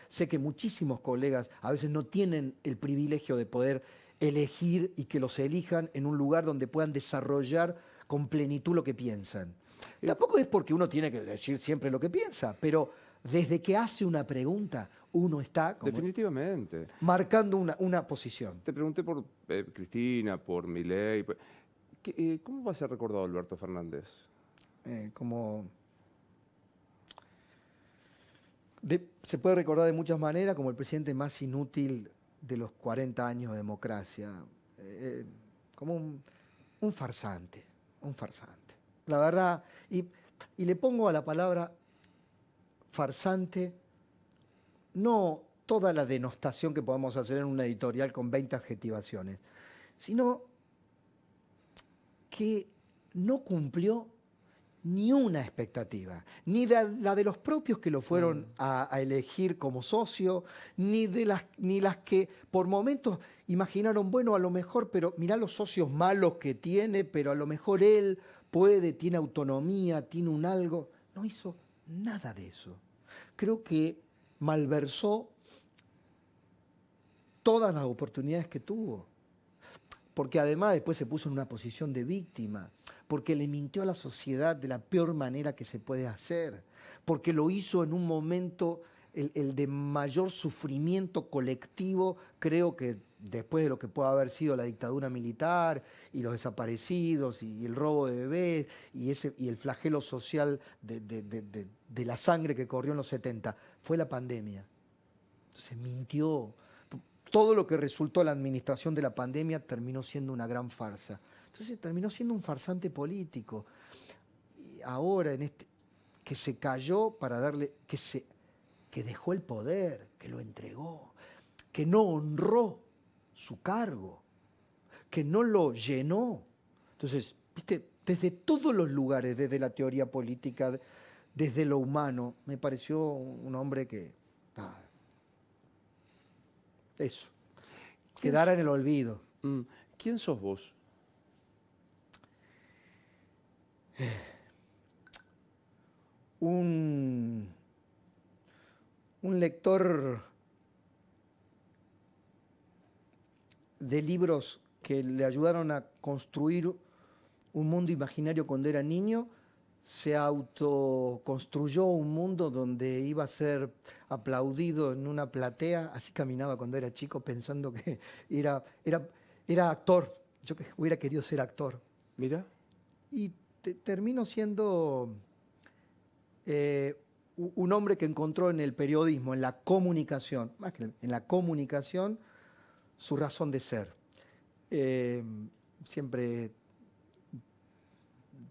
sé que muchísimos colegas a veces no tienen el privilegio de poder elegir y que los elijan en un lugar donde puedan desarrollar con plenitud lo que piensan. Eh, Tampoco es porque uno tiene que decir siempre lo que piensa, pero desde que hace una pregunta, uno está Definitivamente. marcando una, posición. Te pregunté por eh, Cristina, por Milei. Eh, ¿Cómo va a ser recordado Alberto Fernández? Eh, como... se puede recordar de muchas maneras como el presidente más inútil de los 40 años de democracia. como un, farsante, un farsante. La verdad, y le pongo a la palabra farsante, no toda la denostación que podamos hacer en una editorial con 20 adjetivaciones, sino que no cumplió ni una expectativa, ni la de los propios que lo fueron mm. a, elegir como socio, ni de las, ni las que por momentos imaginaron, bueno, a lo mejor, pero mirá los socios malos que tiene, pero a lo mejor él puede, tiene autonomía, tiene un algo. No hizo Nada de eso. Creo que malversó todas las oportunidades que tuvo. Porque además después se puso en una posición de víctima, porque le mintió a la sociedad de la peor manera que se puede hacer, porque lo hizo en un momento el, de mayor sufrimiento colectivo, creo que después de lo que pudo haber sido la dictadura militar y los desaparecidos y, el robo de bebés y, ese, y el flagelo social de, la sangre que corrió en los 70, fue la pandemia. se mintió. Todo lo que resultó la administración de la pandemia terminó siendo una gran farsa. Entonces terminó siendo un farsante político. ahora, en este, que se cayó para darle, que, se, que dejó el poder, que lo entregó, que no honró su cargo, que no lo llenó. Entonces, viste, desde todos los lugares, desde la teoría política, desde lo humano, me pareció un hombre que... eso. Quedara en el olvido. Mm, ¿Quién sos vos? Un, un lector de libros que le ayudaron a construir un mundo imaginario cuando era niño, se autoconstruyó un mundo donde iba a ser aplaudido en una platea, así caminaba cuando era chico pensando que era, actor, yo que hubiera querido ser actor. Mira. Y termino siendo eh, un hombre que encontró en el periodismo, en la comunicación, más que en la comunicación, su razón de ser. Eh, siempre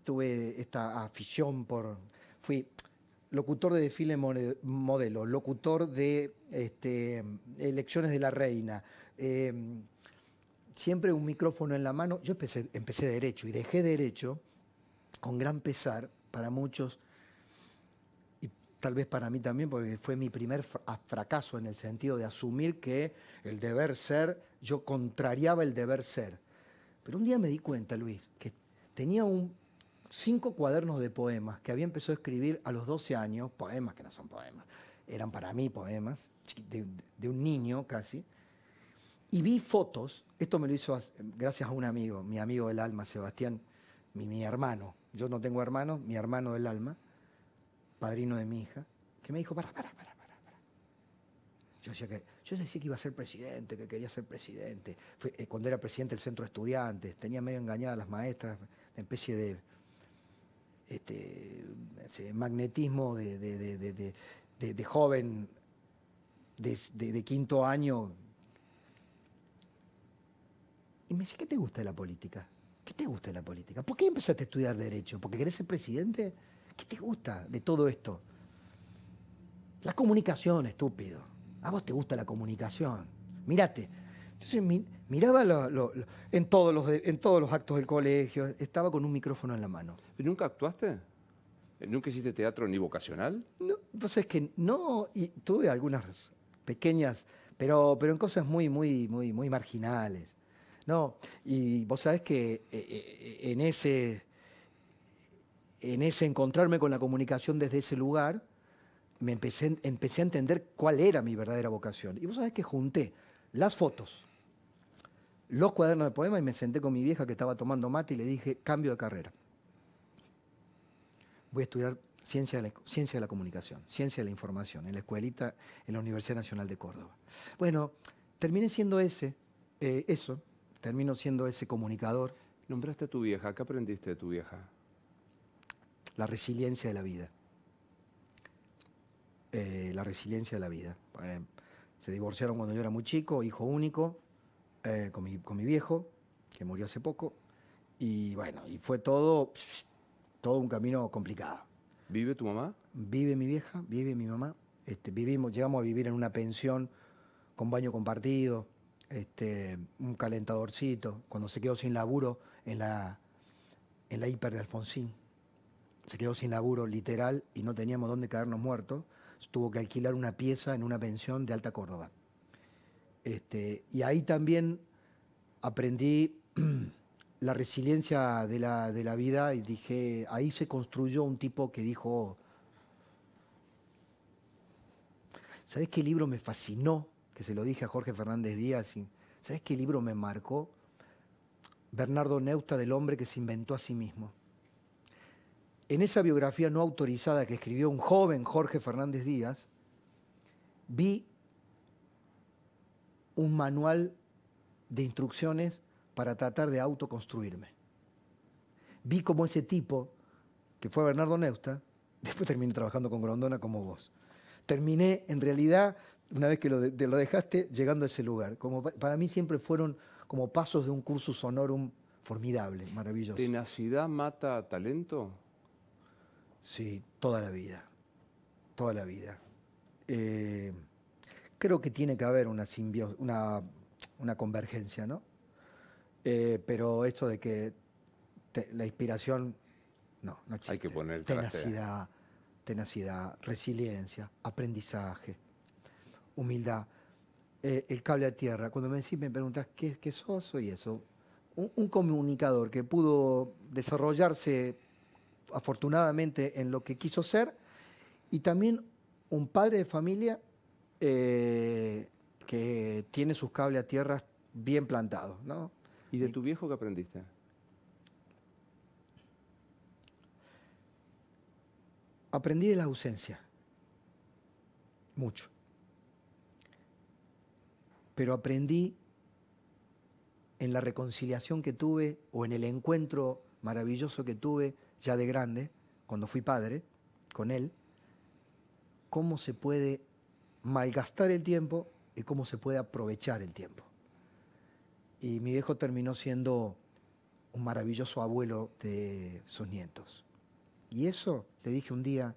tuve esta afición por... Fui locutor de desfile modelo, locutor de este, elecciones de la reina. Eh, siempre un micrófono en la mano. Yo empecé, empecé derecho y dejé derecho con gran pesar para muchos tal vez para mí también, porque fue mi primer fracaso en el sentido de asumir que el deber ser, yo contrariaba el deber ser. Pero un día me di cuenta, Luis, que tenía un, cinco cuadernos de poemas que había empezado a escribir a los 12 años, poemas que no son poemas, eran para mí poemas, de, un niño casi, y vi fotos, esto me lo hizo gracias a un amigo, mi amigo del alma, Sebastián, mi, mi hermano, yo no tengo hermano, mi hermano del alma, padrino de mi hija, que me dijo, para, para, para, para. Yo, decía que, que iba a ser presidente, que quería ser presidente. Eh, cuando era presidente del centro de estudiantes, tenía medio engañadas las maestras, una especie de este, magnetismo de, joven de, quinto año. Y me dice, ¿qué te gusta de la política? ¿Qué te gusta de la política? ¿Por qué empezaste a estudiar Derecho? ¿Porque querés ser presidente? ¿Qué te gusta de todo esto? La comunicación, estúpido. A vos te gusta la comunicación. Mírate. Entonces miraba en, todos los en todos los actos del colegio, estaba con un micrófono en la mano. nunca actuaste? ¿Eh, ¿Nunca hiciste teatro ni vocacional? No, entonces pues que no, y tuve algunas pequeñas, pero, pero en cosas muy, muy, muy, muy marginales. No, y vos sabés que eh, eh, en ese, en ese encontrarme con la comunicación desde ese lugar, me empecé, empecé a entender cuál era mi verdadera vocación. Y vos sabés que junté las fotos, los cuadernos de poemas y me senté con mi vieja que estaba tomando mate y le dije, cambio de carrera. Voy a estudiar ciencia de la, ciencia de la comunicación, ciencia de la información, en la escuelita, en la Universidad Nacional de Córdoba. Bueno, terminé siendo ese, eh, eso, termino siendo ese comunicador. Nombraste a tu vieja, ¿qué aprendiste de tu vieja? la resiliencia de la vida. Eh, la resiliencia de la vida. Eh, se divorciaron cuando yo era muy chico, hijo único, eh, con, mi, con, mi, viejo, que murió hace poco. Y bueno, y fue todo, todo un camino complicado. ¿Vive tu mamá? Vive mi vieja, vive mi mamá. Este, vivimos, llegamos a vivir en una pensión con baño compartido, este, un calentadorcito, cuando se quedó sin laburo en la, en la hiper de Alfonsín se quedó sin laburo literal y no teníamos dónde caernos muertos, tuvo que alquilar una pieza en una pensión de Alta Córdoba. Este, y ahí también aprendí la resiliencia de la, vida y dije, ahí se construyó un tipo que dijo, ¿sabes qué libro me fascinó? Que se lo dije a Jorge Fernández Díaz, y, ¿sabes qué libro me marcó? Bernardo Neusta del hombre que se inventó a sí mismo en esa biografía no autorizada que escribió un joven Jorge Fernández Díaz, vi un manual de instrucciones para tratar de autoconstruirme. Vi cómo ese tipo, que fue Bernardo Neusta, después terminé trabajando con Grondona como vos. Terminé, en realidad, una vez que lo, dejaste, llegando a ese lugar. Como para mí siempre fueron como pasos de un curso sonorum formidable, maravilloso. ¿Tenacidad mata talento? Sí, toda la vida. Toda la vida. Eh, creo que tiene que haber una una, convergencia, ¿no? Eh, pero esto de que la inspiración, no, no existe. Hay que poner tenacidad, tenacidad, resiliencia, aprendizaje, humildad. Eh, el cable a tierra, cuando me decís, me preguntas qué, sos, soy eso. un comunicador que pudo desarrollarse afortunadamente en lo que quiso ser, y también un padre de familia eh, que tiene sus cables a tierra bien plantados. ¿Y de tu viejo qué aprendiste? Aprendí de la ausencia, mucho. Pero aprendí en la reconciliación que tuve o en el encuentro maravilloso que tuve ya de grande, cuando fui padre, con él, cómo se puede malgastar el tiempo y cómo se puede aprovechar el tiempo. Y mi viejo terminó siendo un maravilloso abuelo de sus nietos. Y eso, le dije un día,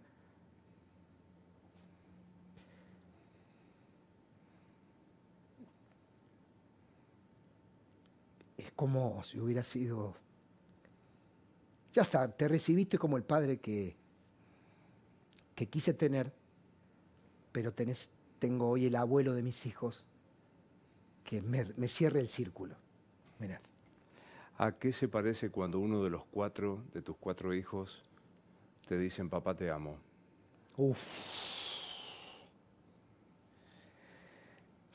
es como si hubiera sido ya está, te recibiste como el padre que, que quise tener, pero tengo hoy el abuelo de mis hijos que me, cierra el círculo. ¿A qué se parece cuando uno de los cuatro, de tus cuatro hijos, te dicen papá te amo? Uf.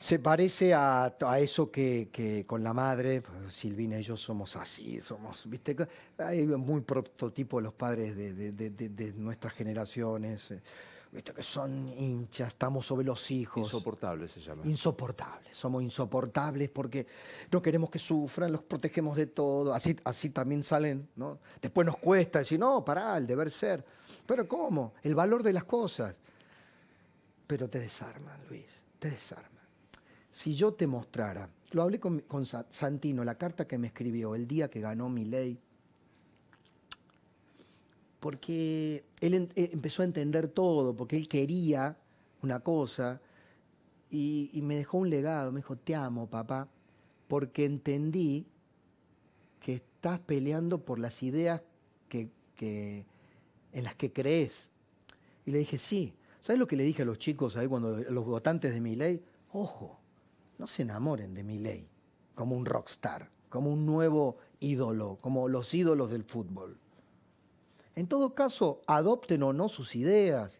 Se parece a, eso que, con la madre, pues, Silvina y yo somos así, somos, viste, hay muy prototipo de los padres de, nuestras generaciones, eh, viste, que son hinchas, estamos sobre los hijos. Insoportables se llama. Insoportables, somos insoportables porque no queremos que sufran, los protegemos de todo, así, así también salen, ¿no? Después nos cuesta decir, no, pará, el deber ser. Pero ¿cómo? El valor de las cosas. Pero te desarman, Luis, te desarman si yo te mostrara, lo hablé con, Santino, la carta que me escribió el día que ganó mi ley, porque él eh, empezó a entender todo, porque él quería una cosa y, me dejó un legado, me dijo, te amo papá, porque entendí que estás peleando por las ideas que, en las que crees. Y le dije, sí, ¿sabes lo que le dije a los chicos ahí cuando los votantes de mi ley? Ojo, no se enamoren de mi ley, como un rockstar, como un nuevo ídolo, como los ídolos del fútbol. En todo caso, adopten o no sus ideas,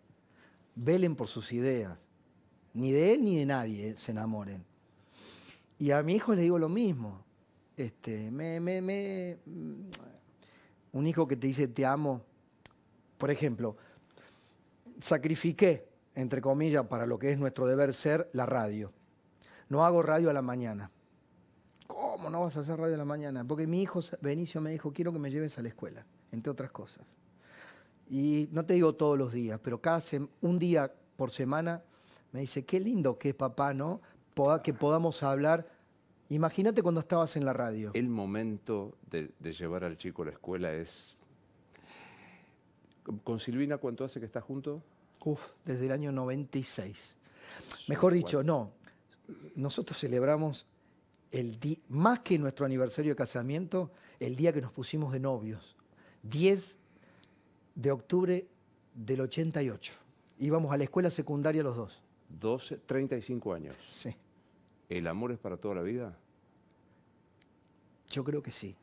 velen por sus ideas. Ni de él ni de nadie eh, se enamoren. Y a mi hijo le digo lo mismo. Este, mm, un hijo que te dice te amo, por ejemplo, sacrifiqué, entre comillas, para lo que es nuestro deber ser, la radio no hago radio a la mañana. ¿Cómo no vas a hacer radio a la mañana? Porque mi hijo Benicio me dijo, quiero que me lleves a la escuela, entre otras cosas. Y no te digo todos los días, pero cada un día por semana me dice, qué lindo que es papá, ¿no? que podamos hablar. Imagínate cuando estabas en la radio. El momento de, llevar al chico a la escuela es... ¿Con Silvina cuánto hace que estás junto? Uf, desde el año 96. Mejor dicho, no, nosotros celebramos el más que nuestro aniversario de casamiento, el día que nos pusimos de novios, 10 de octubre del 88. Íbamos a la escuela secundaria los dos. 12, 35 años. Sí. ¿El amor es para toda la vida? Yo creo que sí.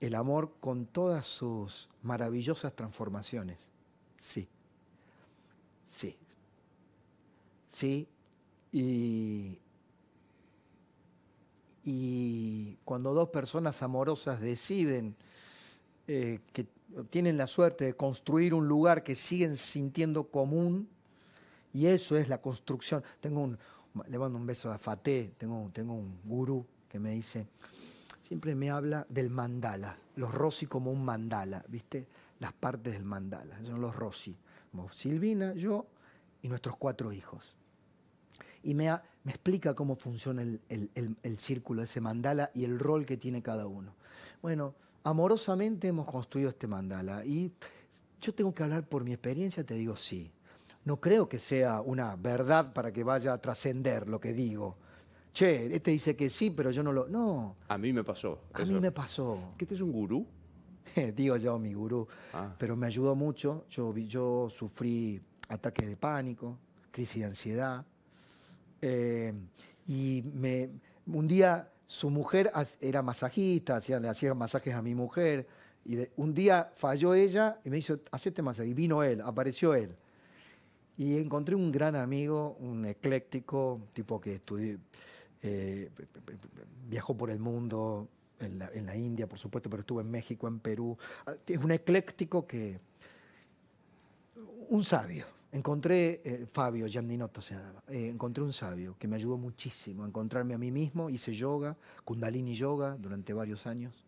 El amor con todas sus maravillosas transformaciones. Sí. Sí. Sí, y, cuando dos personas amorosas deciden eh, que tienen la suerte de construir un lugar que siguen sintiendo común, y eso es la construcción. Tengo le mando un beso a Faté, tengo, tengo un gurú que me dice, siempre me habla del mandala, los Rossi como un mandala, ¿viste? Las partes del mandala, son los Rossi, como Silvina, yo y nuestros cuatro hijos y me, explica cómo funciona el, el, el, círculo, ese mandala y el rol que tiene cada uno. Bueno, amorosamente hemos construido este mandala y yo tengo que hablar por mi experiencia, te digo sí. No creo que sea una verdad para que vaya a trascender lo que digo. Che, este dice que sí, pero yo no lo... No. A mí me pasó. A mí me pasó. ¿Que este es un gurú? digo yo, mi gurú. Ah. Pero me ayudó mucho. Yo, yo sufrí ataques de pánico, crisis de ansiedad, eh, y un día su mujer era masajista, hacía, le hacía masajes a mi mujer. Y un día falló ella y me hizo, hacete masaje. Y vino él, apareció él. Y encontré un gran amigo, un ecléctico, tipo que eh, viajó por el mundo, en la, en la, India, por supuesto, pero estuvo en México, en Perú. Ah, es un ecléctico que. un sabio. Encontré, eh, Fabio Giandinotto se llama, eh, encontré un sabio que me ayudó muchísimo a encontrarme a mí mismo. Hice yoga, kundalini yoga, durante varios años.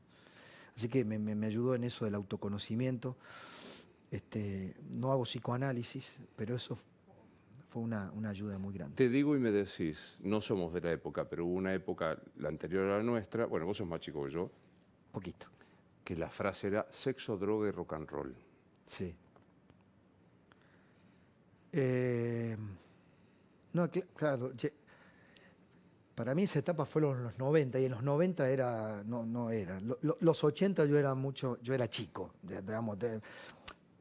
Así que me, ayudó en eso del autoconocimiento. Este, no hago psicoanálisis, pero eso fue una, una, ayuda muy grande. Te digo y me decís, no somos de la época, pero hubo una época, la anterior a la nuestra, bueno, vos sos más chico que yo. Poquito. Que la frase era sexo, droga y rock and roll. Sí. Eh, no, claro, para mí esa etapa fue los, los 90 y en los 90 era, no, no era. los 80 yo era mucho, yo era chico, digamos,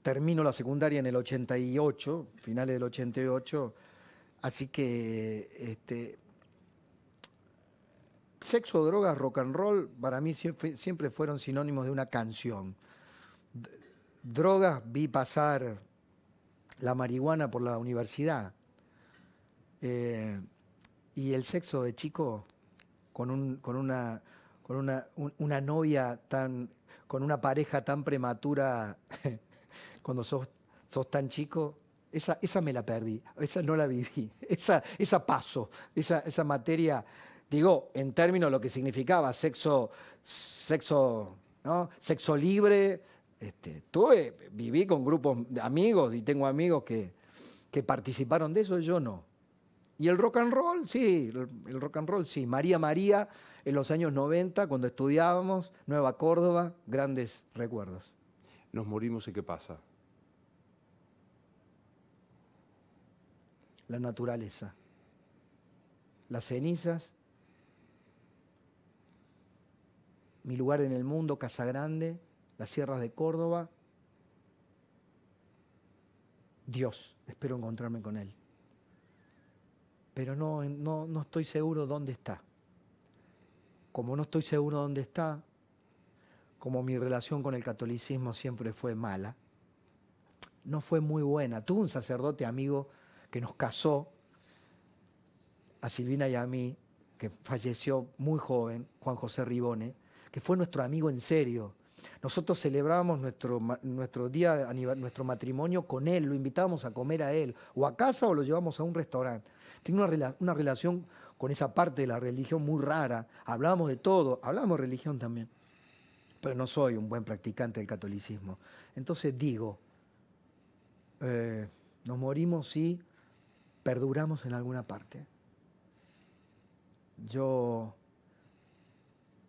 termino la secundaria en el 88, finales del 88, así que este, sexo, drogas, rock and roll, para mí siempre, siempre fueron sinónimos de una canción. Drogas vi pasar la marihuana por la universidad eh, y el sexo de chico con, con, una, novia tan, con una pareja tan prematura cuando sos, tan chico, esa, me la perdí, esa no la viví, esa, paso, esa, materia, digo, en términos lo que significaba sexo, sexo, sexo libre, este, viví con grupos de amigos y tengo amigos que, que participaron de eso, yo no. Y el rock and roll, sí, el rock and roll, sí. María María, en los años 90, cuando estudiábamos, Nueva Córdoba, grandes recuerdos. Nos morimos y qué pasa. La naturaleza. Las cenizas. Mi lugar en el mundo, Casa Grande, las sierras de Córdoba. Dios, espero encontrarme con Él. Pero no, no, estoy seguro dónde está. Como no estoy seguro dónde está, como mi relación con el catolicismo siempre fue mala, no fue muy buena. Tuve un sacerdote amigo que nos casó a Silvina y a mí, que falleció muy joven, Juan José Ribone, que fue nuestro amigo en serio, nosotros celebrábamos nuestro, nuestro día, nuestro matrimonio con él, lo invitábamos a comer a él, o a casa o lo llevamos a un restaurante. Tiene una, relación con esa parte de la religión muy rara. Hablábamos de todo, hablábamos de religión también. Pero no soy un buen practicante del catolicismo. Entonces digo, eh, nos morimos si perduramos en alguna parte. Yo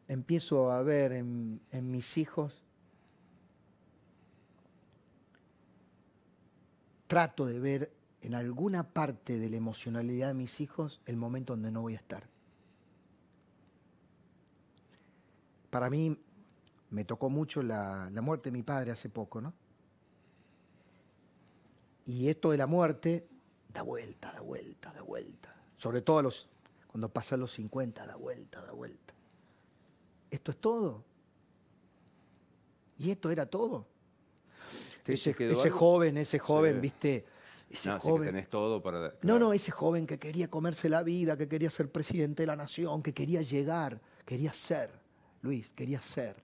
empiezo a ver en, mis hijos, trato de ver en alguna parte de la emocionalidad de mis hijos el momento donde no voy a estar. Para mí me tocó mucho la, muerte de mi padre hace poco, ¿no? Y esto de la muerte da vuelta, da vuelta, da vuelta. Sobre todo los, cuando pasan los 50, da vuelta, da vuelta esto es todo. Y esto era todo. Ese, joven, ese joven, viste, ese joven. todo No, no, ese joven que quería comerse la vida, que quería ser presidente de la nación, que quería llegar, quería ser, Luis, quería ser.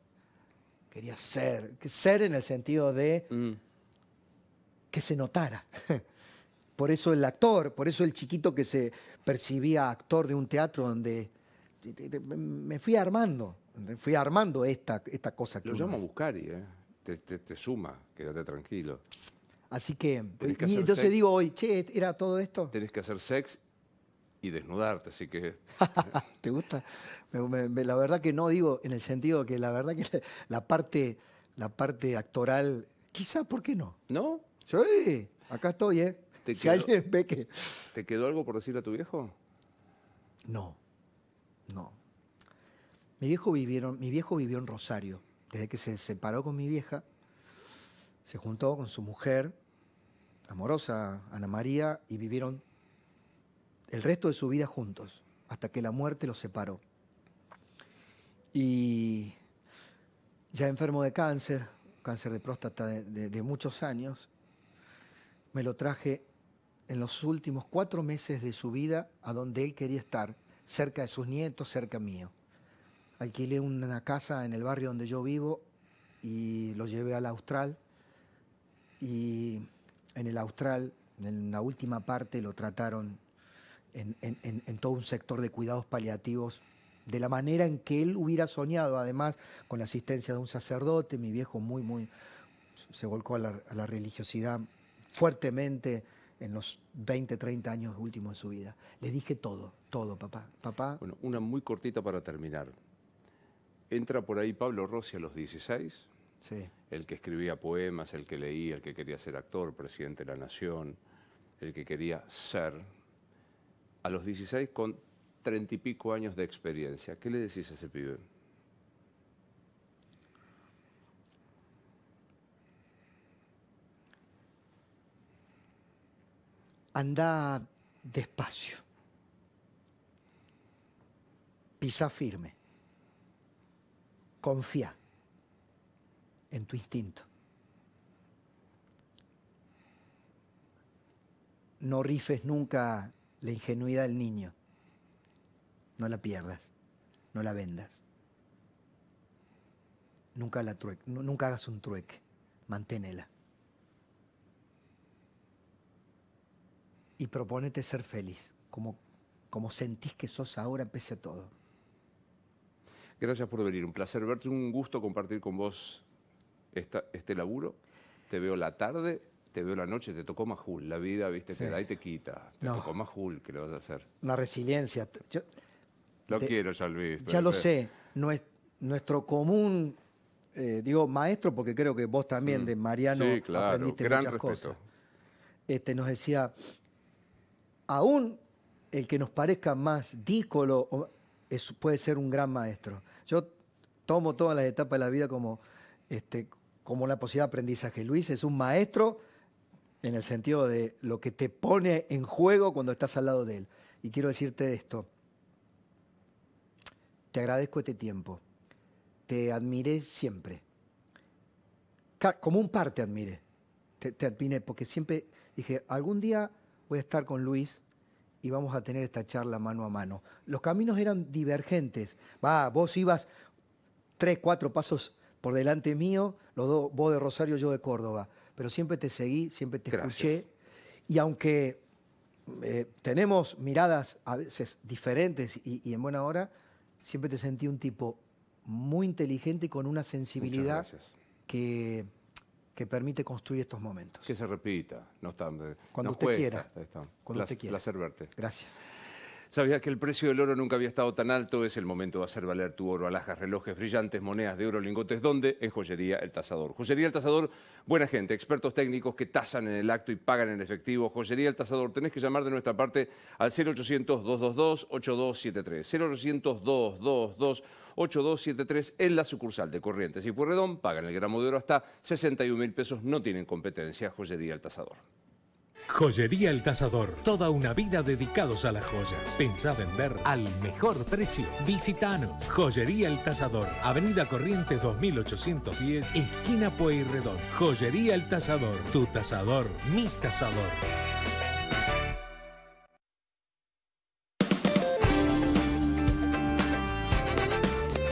Quería ser. Ser en el sentido de mm. que se notara. Por eso el actor, por eso el chiquito que se percibía actor de un teatro donde me fui armando fui armando esta, esta cosa que. Lo llamo a buscar y te, suma, quédate tranquilo. Así que. entonces digo hoy, che, ¿era todo esto? Tenés que hacer sex y desnudarte, así que. ¿Te gusta? la verdad que no, digo, en el sentido que la verdad que la, parte, la parte actoral, quizá, ¿por qué no? ¿No? Sí, acá estoy, ¿eh? ¿Te quedó, ¿Te quedó algo por decirle a tu viejo? No. No. Mi viejo, vivieron, mi viejo vivió en Rosario. Desde que se separó con mi vieja, se juntó con su mujer, amorosa, Ana María, y vivieron el resto de su vida juntos, hasta que la muerte los separó. Y ya enfermo de cáncer, cáncer de próstata de, de muchos años, me lo traje en los últimos cuatro meses de su vida a donde él quería estar, cerca de sus nietos, cerca mío alquilé una casa en el barrio donde yo vivo y lo llevé al Austral. Y en el Austral, en la última parte, lo trataron en, todo un sector de cuidados paliativos de la manera en que él hubiera soñado, además con la asistencia de un sacerdote, mi viejo muy, muy, se volcó a la, religiosidad fuertemente en los 20, 30 años últimos de su vida. Le dije todo, todo, papá. papá. Bueno, una muy cortita para terminar. Entra por ahí Pablo Rossi a los 16, el que escribía poemas, el que leía, el que quería ser actor, presidente de la nación, el que quería ser. A los 16 con treinta y pico años de experiencia. ¿Qué le decís a ese pibe? Anda despacio. Pisa firme confía en tu instinto. No rifes nunca la ingenuidad del niño. No la pierdas, no la vendas. Nunca, la trueque, nunca hagas un trueque, manténela. Y propónete ser feliz, como, como sentís que sos ahora pese a todo. Gracias por venir, un placer verte, un gusto compartir con vos este laburo. Te veo la tarde, te veo la noche, te tocó Majul, la vida, viste, te da y te quita. Te tocó Majul, ¿qué le vas a hacer? Una resiliencia. lo quiero ya, Ya lo sé, nuestro común, eh, digo maestro, porque creo que vos también mm. de Mariano sí, claro. aprendiste Gran muchas respeto. Este, nos decía, aún el que nos parezca más dícolo puede ser un gran maestro. Yo tomo todas las etapas de la vida como, este, como la posibilidad de aprendizaje. Luis es un maestro en el sentido de lo que te pone en juego cuando estás al lado de él. Y quiero decirte esto. Te agradezco este tiempo. Te admiré siempre. Como un par te admiré. Te, te admiré porque siempre dije, algún día voy a estar con Luis y vamos a tener esta charla mano a mano. Los caminos eran divergentes. Va, vos ibas tres, cuatro pasos por delante mío, los dos, vos de Rosario, yo de Córdoba. Pero siempre te seguí, siempre te escuché. Y aunque eh, tenemos miradas a veces diferentes y, y, en buena hora, siempre te sentí un tipo muy inteligente y con una sensibilidad que que permite construir estos momentos. Que se repita, no están, eh, Cuando, usted, quiera. Cuando usted quiera. Placer verte. Gracias. Sabías que el precio del oro nunca había estado tan alto. Es el momento de hacer valer tu oro. Alhajas, relojes brillantes, monedas de oro, lingotes. ¿Dónde? En Joyería El Tazador. Joyería El Tazador, buena gente, expertos técnicos que tasan en el acto y pagan en efectivo. Joyería El Tazador, tenés que llamar de nuestra parte al 0800-222-8273. 0800-222-8273 en la sucursal de Corrientes y Puerredón. Pagan el gramo de oro hasta 61 mil pesos. No tienen competencia. Joyería El Tazador. Joyería El Cazador. Toda una vida dedicados a las joyas. Pensá vender al mejor precio. Visítanos. Joyería El Cazador. Avenida Corrientes 2810, esquina Pueyrredón. Joyería El Cazador. Tu tasador, mi tasador.